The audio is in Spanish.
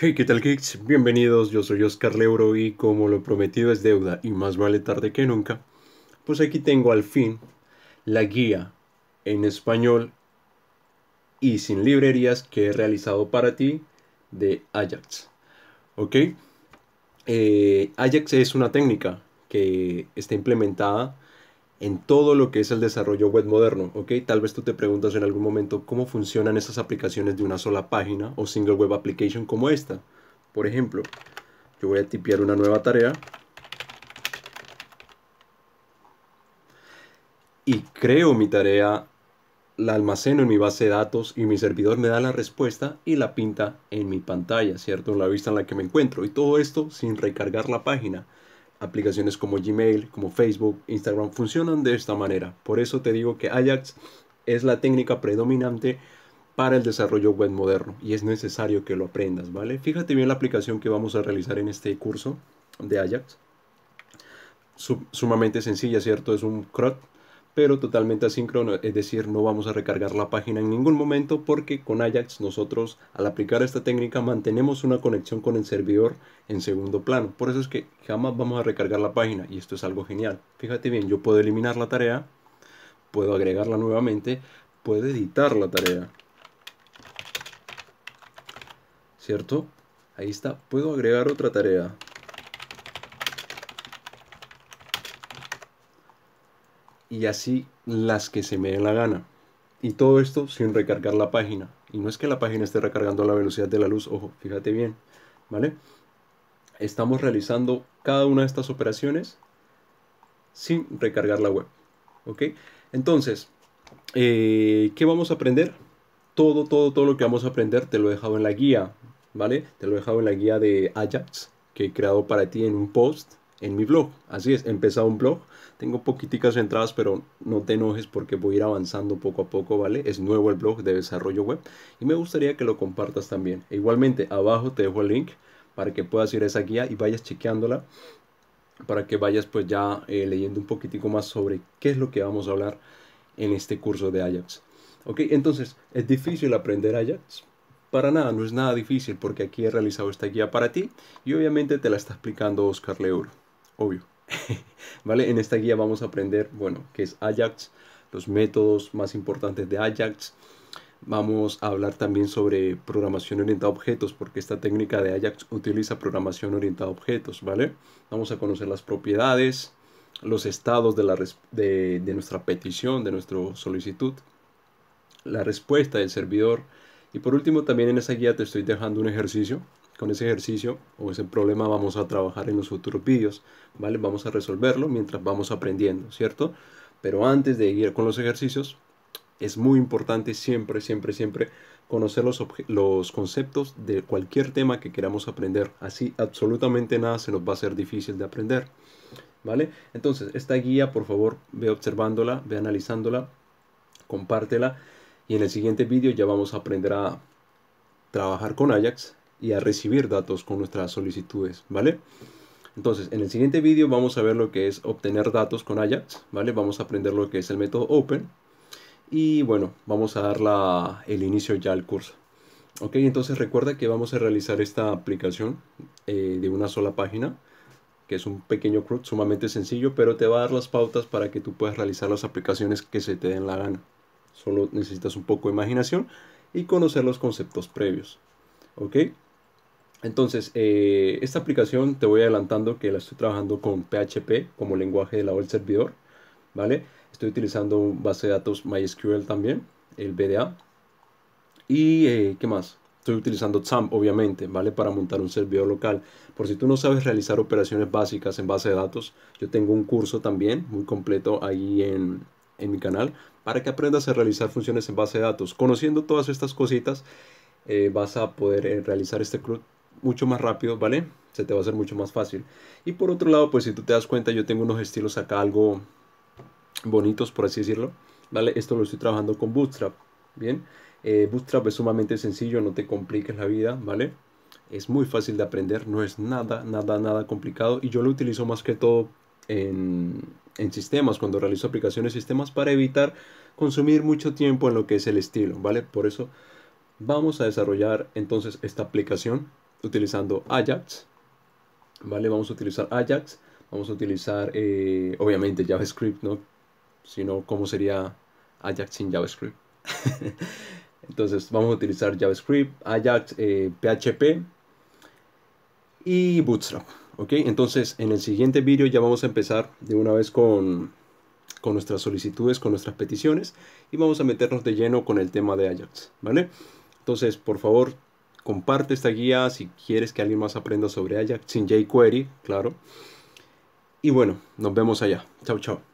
Hey, ¿qué tal geeks? Bienvenidos, yo soy Oscar Leuro y como lo prometido es deuda y más vale tarde que nunca, pues aquí tengo al fin la guía en español y sin librerías que he realizado para ti de Ajax. ¿Ok? Eh, Ajax es una técnica que está implementada en todo lo que es el desarrollo web moderno, ¿ok? Tal vez tú te preguntas en algún momento cómo funcionan esas aplicaciones de una sola página o single web application como esta. Por ejemplo, yo voy a tipear una nueva tarea y creo mi tarea, la almaceno en mi base de datos y mi servidor me da la respuesta y la pinta en mi pantalla, ¿cierto? En la vista en la que me encuentro. Y todo esto sin recargar la página. Aplicaciones como Gmail, como Facebook, Instagram funcionan de esta manera. Por eso te digo que Ajax es la técnica predominante para el desarrollo web moderno y es necesario que lo aprendas, ¿vale? Fíjate bien la aplicación que vamos a realizar en este curso de Ajax. sumamente sencilla, ¿cierto? Es un CRUD pero totalmente asíncrono, es decir, no vamos a recargar la página en ningún momento porque con Ajax nosotros al aplicar esta técnica mantenemos una conexión con el servidor en segundo plano. Por eso es que jamás vamos a recargar la página y esto es algo genial. Fíjate bien, yo puedo eliminar la tarea, puedo agregarla nuevamente, puedo editar la tarea. ¿Cierto? Ahí está, puedo agregar otra tarea. y así las que se me den la gana. Y todo esto sin recargar la página. Y no es que la página esté recargando a la velocidad de la luz, ojo, fíjate bien, ¿vale? Estamos realizando cada una de estas operaciones sin recargar la web, ¿ok? Entonces, eh, ¿qué vamos a aprender? Todo, todo, todo lo que vamos a aprender te lo he dejado en la guía, ¿vale? Te lo he dejado en la guía de Ajax que he creado para ti en un post en mi blog. Así es, he empezado un blog. Tengo poquiticas entradas, pero no te enojes porque voy a ir avanzando poco a poco, ¿vale? Es nuevo el blog de desarrollo web y me gustaría que lo compartas también. E igualmente, abajo te dejo el link para que puedas ir a esa guía y vayas chequeándola para que vayas pues ya eh, leyendo un poquitico más sobre qué es lo que vamos a hablar en este curso de Ajax. Ok, entonces, ¿es difícil aprender Ajax? Para nada, no es nada difícil porque aquí he realizado esta guía para ti y obviamente te la está explicando Oscar Leuro obvio. ¿Vale? En esta guía vamos a aprender, bueno, qué es Ajax, los métodos más importantes de Ajax. Vamos a hablar también sobre programación orientada a objetos, porque esta técnica de Ajax utiliza programación orientada a objetos, ¿vale? Vamos a conocer las propiedades, los estados de, de, de nuestra petición, de nuestra solicitud, la respuesta del servidor. Y por último, también en esa guía te estoy dejando un ejercicio con ese ejercicio o ese problema vamos a trabajar en los futuros vídeos, ¿vale? Vamos a resolverlo mientras vamos aprendiendo, ¿cierto? Pero antes de ir con los ejercicios, es muy importante siempre, siempre, siempre conocer los, conceptos de cualquier tema que queramos aprender. Así absolutamente nada se nos va a ser difícil de aprender. ¿Vale? Entonces, esta guía, por favor, ve observándola, ve analizándola, compártela. Y en el siguiente vídeo ya vamos a aprender a trabajar con Ajax y a recibir datos con nuestras solicitudes, ¿vale? Entonces, en el siguiente vídeo vamos a ver lo que es obtener datos con Ajax, ¿vale? Vamos a aprender lo que es el método Open y bueno, vamos a dar el inicio ya al curso. Ok, entonces recuerda que vamos a realizar esta aplicación eh, de una sola página, que es un pequeño CRUD sumamente sencillo, pero te va a dar las pautas para que tú puedas realizar las aplicaciones que se te den la gana. Solo necesitas un poco de imaginación y conocer los conceptos previos. ¿Ok? Entonces, eh, esta aplicación te voy adelantando que la estoy trabajando con PHP como lenguaje de la del servidor, ¿vale? Estoy utilizando base de datos MySQL también, el BDA. ¿Y eh, qué más? Estoy utilizando XAMPP, obviamente, ¿vale? Para montar un servidor local. Por si tú no sabes realizar operaciones básicas en base de datos, yo tengo un curso también muy completo ahí en, mi canal para que aprendas a realizar funciones en base de datos. Conociendo todas estas cositas, eh, vas a poder realizar este club mucho más rápido, ¿vale? Se te va a hacer mucho más fácil. Y por otro lado, pues si tú te das cuenta, yo tengo unos estilos acá algo bonitos, por así decirlo, ¿vale? Esto lo estoy trabajando con Bootstrap, ¿bien? Eh, Bootstrap es sumamente sencillo, no te compliques la vida, ¿vale? Es muy fácil de aprender, no es nada, nada, nada complicado y yo lo utilizo más que todo en, en sistemas, cuando realizo aplicaciones sistemas para evitar consumir mucho tiempo en lo que es el estilo, ¿vale? Por eso vamos a desarrollar entonces esta aplicación utilizando Ajax. ¿Vale? Vamos a utilizar Ajax. Vamos a utilizar, eh, obviamente, JavaScript, ¿no? Si no, ¿cómo sería Ajax sin JavaScript? Entonces, vamos a utilizar JavaScript, Ajax, PHP eh, y Bootstrap. ¿Ok? Entonces, en el siguiente vídeo ya vamos a empezar de una vez con, con nuestras solicitudes, con nuestras peticiones y vamos a meternos de lleno con el tema de Ajax, ¿vale? Entonces, por favor, Comparte esta guía si quieres que alguien más aprenda sobre Ajax sin jQuery, claro. Y bueno, nos vemos allá. Chao, chao.